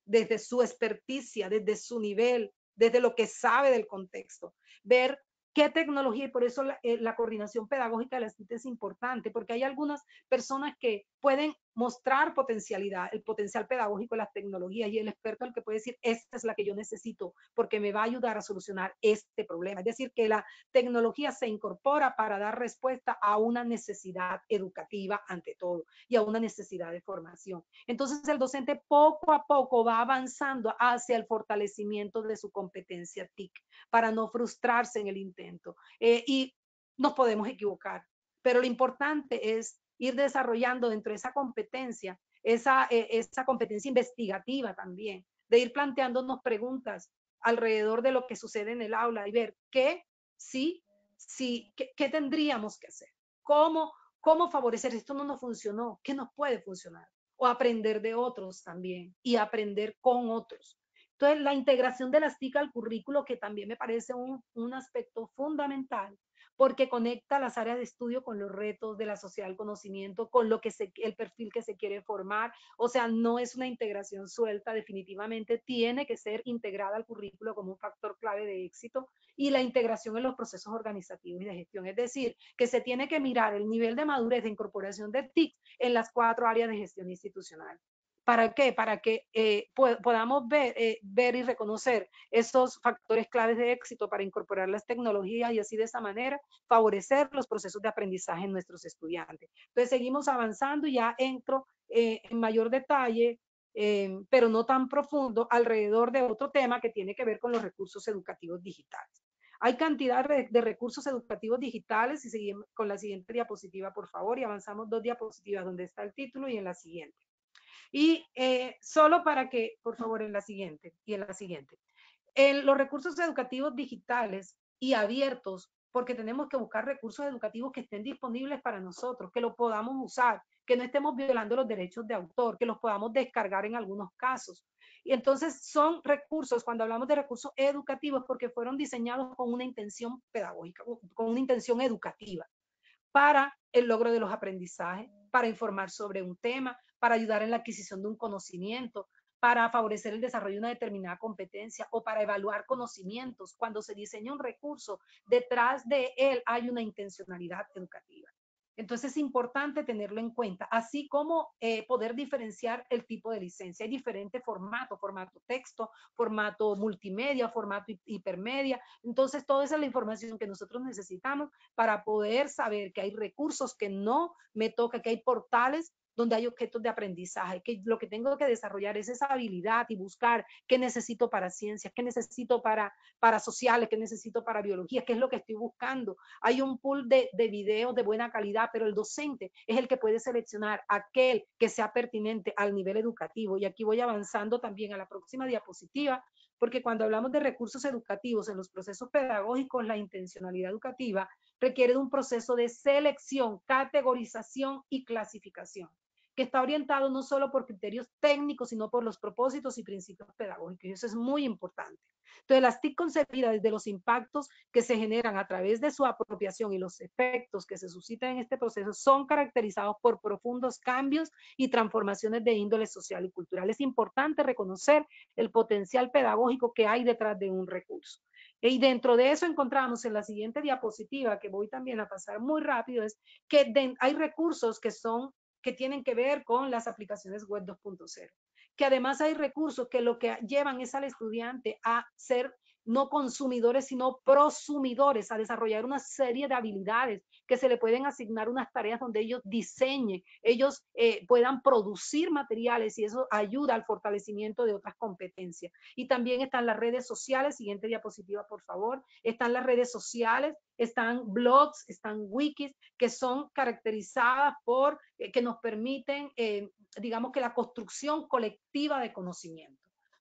desde su experticia, desde su nivel, desde lo que sabe del contexto, ver qué tecnología, y por eso la, eh, coordinación pedagógica de la CIT es importante, porque hay algunas personas que pueden mostrar potencialidad, el potencial pedagógico de las tecnologías y el experto el que puede decir, esta es la que yo necesito porque me va a ayudar a solucionar este problema. Es decir, que la tecnología se incorpora para dar respuesta a una necesidad educativa ante todo y a una necesidad de formación. Entonces el docente poco a poco va avanzando hacia el fortalecimiento de su competencia TIC para no frustrarse en el intento. Eh, y nos podemos equivocar, pero lo importante es ir desarrollando dentro de esa competencia, eh, esa, competencia investigativa también, de ir planteándonos preguntas alrededor de lo que sucede en el aula y ver qué, sí, sí, qué, tendríamos que hacer, cómo, cómo favorecer, esto no nos funcionó, qué nos puede funcionar, o aprender de otros también y aprender con otros. Entonces, la integración de las TIC al currículo, que también me parece un, un aspecto fundamental, porque conecta las áreas de estudio con los retos de la sociedad del conocimiento, con lo que el perfil que se quiere formar. O sea, no es una integración suelta, definitivamente tiene que ser integrada al currículo como un factor clave de éxito y la integración en los procesos organizativos y de gestión. Es decir, que se tiene que mirar el nivel de madurez de incorporación de TIC en las cuatro áreas de gestión institucional. ¿Para qué? Para que eh, podamos eh, ver, y reconocer esos factores claves de éxito para incorporar las tecnologías y así de esa manera favorecer los procesos de aprendizaje en nuestros estudiantes. Entonces seguimos avanzando, y ya entro eh, en mayor detalle em, pero no tan profundo, alrededor de otro tema que tiene que ver con los recursos educativos digitales. Hay cantidad de recursos educativos digitales y seguimos con la siguiente diapositiva, por favor, y avanzamos dos diapositivas donde está el título y en la siguiente. Y eh, solo para que, por favor, en la siguiente y en la siguiente. En los recursos educativos digitales y abiertos, porque tenemos que buscar recursos educativos que estén disponibles para nosotros, que lo podamos usar, que no estemos violando los derechos de autor, que los podamos descargar en algunos casos. Y entonces son recursos, cuando hablamos de recursos educativos, porque fueron diseñados con una intención pedagógica, con una intención educativa, para el logro de los aprendizajes, para informar sobre un tema, para ayudar en la adquisición de un conocimiento, para favorecer el desarrollo de una determinada competencia o para evaluar conocimientos. Cuando se diseña un recurso, detrás de él hay una intencionalidad educativa. Entonces es importante tenerlo en cuenta, así como eh, poder diferenciar el tipo de licencia. Hay diferentes formato, formato texto, formato multimedia, formato hipermedia. Entonces, toda esa es la información que nosotros necesitamos para poder saber que hay recursos que no me toca, que hay portales donde hay objetos de aprendizaje, que lo que tengo que desarrollar es esa habilidad y buscar qué necesito para ciencias, qué necesito para, para sociales, qué necesito para biología, qué es lo que estoy buscando. Hay un pool de, de videos de buena calidad, pero el docente es el que puede seleccionar aquel que sea pertinente al nivel educativo. Y aquí voy avanzando también a la próxima diapositiva, porque cuando hablamos de recursos educativos en los procesos pedagógicos, la intencionalidad educativa requiere de un proceso de selección, categorización y clasificación que está orientado no solo por criterios técnicos, sino por los propósitos y principios pedagógicos. eso es muy importante. Entonces, las TIC concebidas desde los impactos que se generan a través de su apropiación y los efectos que se suscitan en este proceso son caracterizados por profundos cambios y transformaciones de índole social y cultural. Es importante reconocer el potencial pedagógico que hay detrás de un recurso. Y dentro de eso encontramos en la siguiente diapositiva, que voy también a pasar muy rápido, es que hay recursos que son que tienen que ver con las aplicaciones web 2.0, que además hay recursos que lo que llevan es al estudiante a ser no consumidores, sino prosumidores, a desarrollar una serie de habilidades que se le pueden asignar unas tareas donde ellos diseñen, ellos eh, puedan producir materiales y eso ayuda al fortalecimiento de otras competencias. Y también están las redes sociales, siguiente diapositiva por favor, están las redes sociales, están blogs, están wikis que son caracterizadas por, eh, que nos permiten, eh, digamos que la construcción colectiva de conocimiento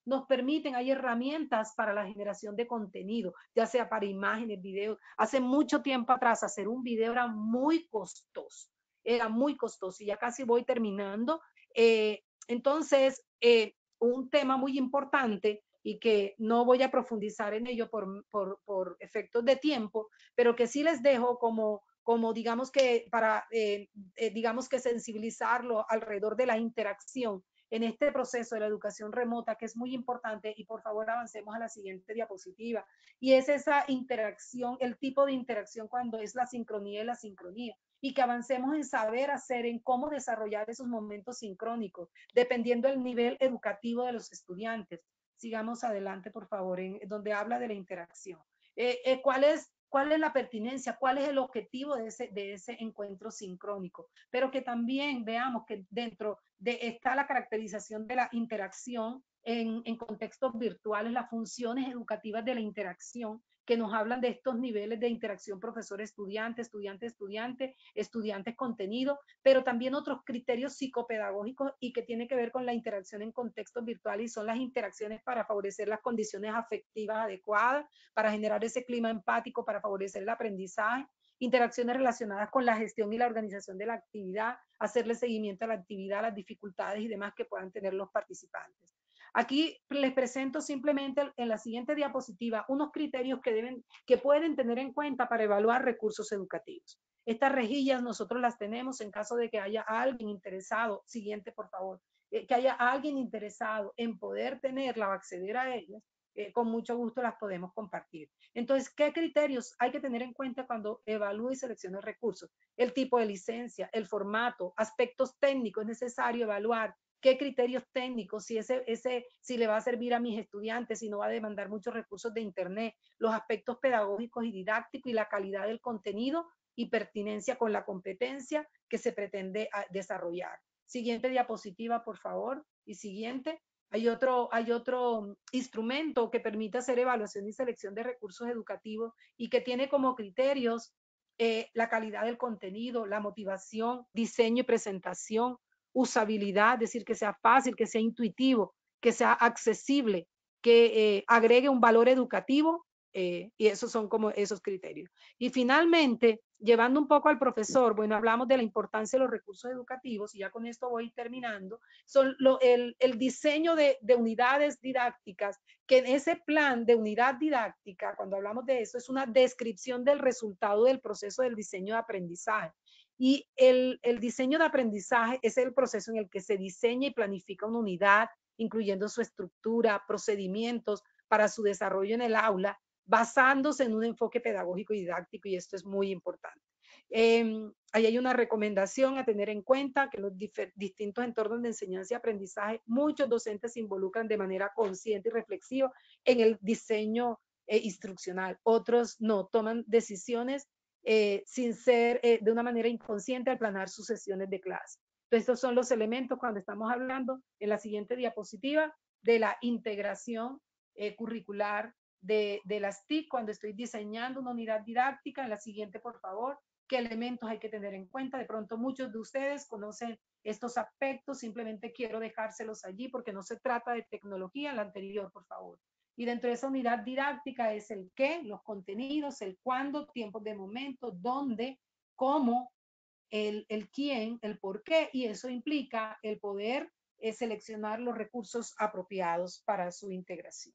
nos permiten, hay herramientas para la generación de contenido, ya sea para imágenes, videos. Hace mucho tiempo atrás hacer un video era muy costoso, era muy costoso y ya casi voy terminando. Eh, entonces, eh, un tema muy importante y que no voy a profundizar en ello por, por, por efectos de tiempo, pero que sí les dejo como como digamos que para, eh, digamos que sensibilizarlo alrededor de la interacción en este proceso de la educación remota, que es muy importante, y por favor avancemos a la siguiente diapositiva, y es esa interacción, el tipo de interacción cuando es la sincronía y la sincronía, y que avancemos en saber hacer, en cómo desarrollar esos momentos sincrónicos, dependiendo del nivel educativo de los estudiantes. Sigamos adelante, por favor, en donde habla de la interacción. Eh, eh, ¿Cuál es cuál es la pertinencia, cuál es el objetivo de ese, encuentro sincrónico, pero que también veamos que dentro de está la caracterización de la interacción en, en contextos virtuales, las funciones educativas de la interacción que nos hablan de estos niveles de interacción profesor-estudiante, estudiante-estudiante, estudiante contenido pero también otros criterios psicopedagógicos y que tiene que ver con la interacción en contextos virtuales y son las interacciones para favorecer las condiciones afectivas adecuadas, para generar ese clima empático, para favorecer el aprendizaje, interacciones relacionadas con la gestión y la organización de la actividad, hacerle seguimiento a la actividad, las dificultades y demás que puedan tener los participantes. Aquí les presento simplemente en la siguiente diapositiva unos criterios que, deben, que pueden tener en cuenta para evaluar recursos educativos. Estas rejillas nosotros las tenemos en caso de que haya alguien interesado, siguiente por favor, eh, que haya alguien interesado en poder tenerla o acceder a ellas, eh, con mucho gusto las podemos compartir. Entonces, ¿qué criterios hay que tener en cuenta cuando evalúe y seleccione recursos? El tipo de licencia, el formato, aspectos técnicos, es necesario evaluar qué criterios técnicos, si, ese, ese, si le va a servir a mis estudiantes, si no va a demandar muchos recursos de Internet, los aspectos pedagógicos y didácticos y la calidad del contenido y pertinencia con la competencia que se pretende ah, desarrollar. Siguiente diapositiva, por favor, y siguiente. Hay otro, hay otro mm, instrumento que permite hacer evaluación y selección de recursos educativos y que tiene como criterios eh, la calidad del contenido, la motivación, diseño y presentación, usabilidad, decir, que sea fácil, que sea intuitivo, que sea accesible, que eh, agregue un valor educativo eh, y esos son como esos criterios. Y finalmente, llevando un poco al profesor, bueno, hablamos de la importancia de los recursos educativos y ya con esto voy terminando, son el, diseño de, de, unidades didácticas, que en ese plan de unidad didáctica, cuando hablamos de eso, es una descripción del resultado del proceso del diseño de aprendizaje. Y el, el diseño de aprendizaje es el proceso en el que se diseña y planifica una unidad, incluyendo su estructura, procedimientos para su desarrollo en el aula, basándose en un enfoque pedagógico y didáctico, y esto es muy importante. Em, ahí hay una recomendación a tener en cuenta que los distintos entornos de enseñanza y aprendizaje, muchos docentes se involucran de manera consciente y reflexiva en el diseño eh, instruccional. Otros no, toman decisiones eh, sin ser eh, de una manera inconsciente al planear sus sesiones de clase. estos son los elementos cuando estamos hablando en la siguiente diapositiva de la integración eh, curricular de, de las TIC cuando estoy diseñando una unidad didáctica. En la siguiente, por favor, qué elementos hay que tener en cuenta. De pronto muchos de ustedes conocen estos aspectos, simplemente quiero dejárselos allí porque no se trata de tecnología. La anterior, por favor. Y dentro de esa unidad didáctica es el qué, los contenidos, el cuándo, tiempos de momento, dónde, cómo, el, el quién, el por qué. Y eso implica el poder eh, seleccionar los recursos apropiados para su integración.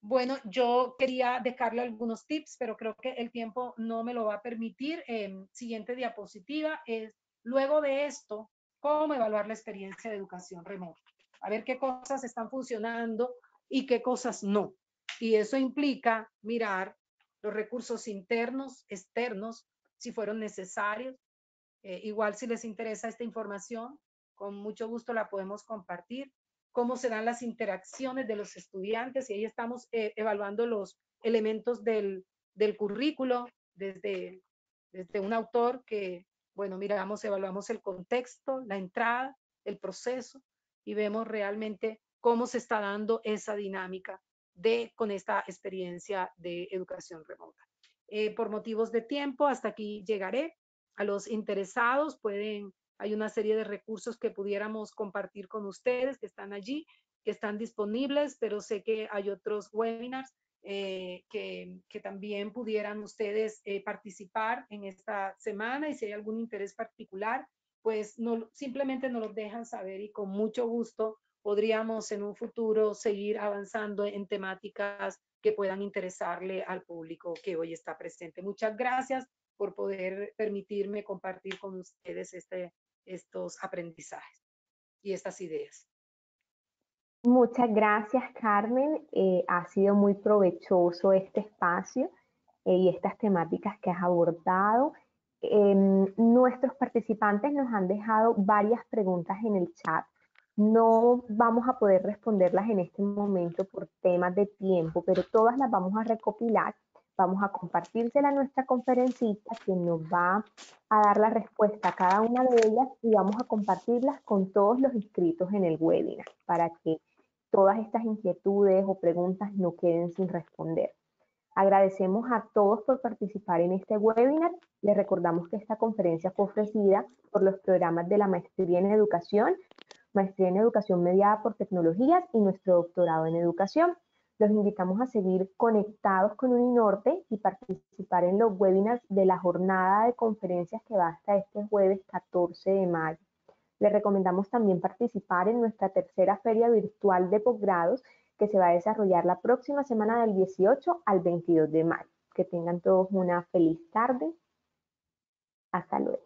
Bueno, yo quería dejarle algunos tips, pero creo que el tiempo no me lo va a permitir. Em, siguiente diapositiva es, luego de esto, cómo evaluar la experiencia de educación remota. A ver qué cosas están funcionando, y qué cosas no. Y eso implica mirar los recursos internos, externos, si fueron necesarios. Eh, igual si les interesa esta información, con mucho gusto la podemos compartir. Cómo serán las interacciones de los estudiantes y ahí estamos eh, evaluando los elementos del, currículo desde, desde un autor que, bueno, miramos, evaluamos el contexto, la entrada, el proceso y vemos realmente cómo se está dando esa dinámica de, con esta experiencia de educación remota. Eh, por motivos de tiempo, hasta aquí llegaré. A los interesados pueden, hay una serie de recursos que pudiéramos compartir con ustedes que están allí, que están disponibles, pero sé que hay otros webinars eh, que, también pudieran ustedes eh, participar en esta semana y si hay algún interés particular, pues no, simplemente nos los dejan saber y con mucho gusto podríamos en un futuro seguir avanzando en temáticas que puedan interesarle al público que hoy está presente. Muchas gracias por poder permitirme compartir con ustedes este, estos aprendizajes y estas ideas. Muchas gracias, Carmen. Eh, ha sido muy provechoso este espacio eh, y estas temáticas que has abordado. Em, nuestros participantes nos han dejado varias preguntas en el chat no vamos a poder responderlas en este momento por temas de tiempo, pero todas las vamos a recopilar, vamos a compartírsela a nuestra conferencita, que nos va a dar la respuesta a cada una de ellas y vamos a compartirlas con todos los inscritos en el webinar para que todas estas inquietudes o preguntas no queden sin responder. Agradecemos a todos por participar en este webinar. Les recordamos que esta conferencia fue ofrecida por los programas de la Maestría en Educación maestría en educación mediada por tecnologías y nuestro doctorado en educación. Los invitamos a seguir conectados con Uninorte y participar en los webinars de la jornada de conferencias que va hasta este jueves 14 de mayo. Les recomendamos también participar en nuestra tercera feria virtual de posgrados que se va a desarrollar la próxima semana del 18 al 22 de mayo. Que tengan todos una feliz tarde. Hasta luego.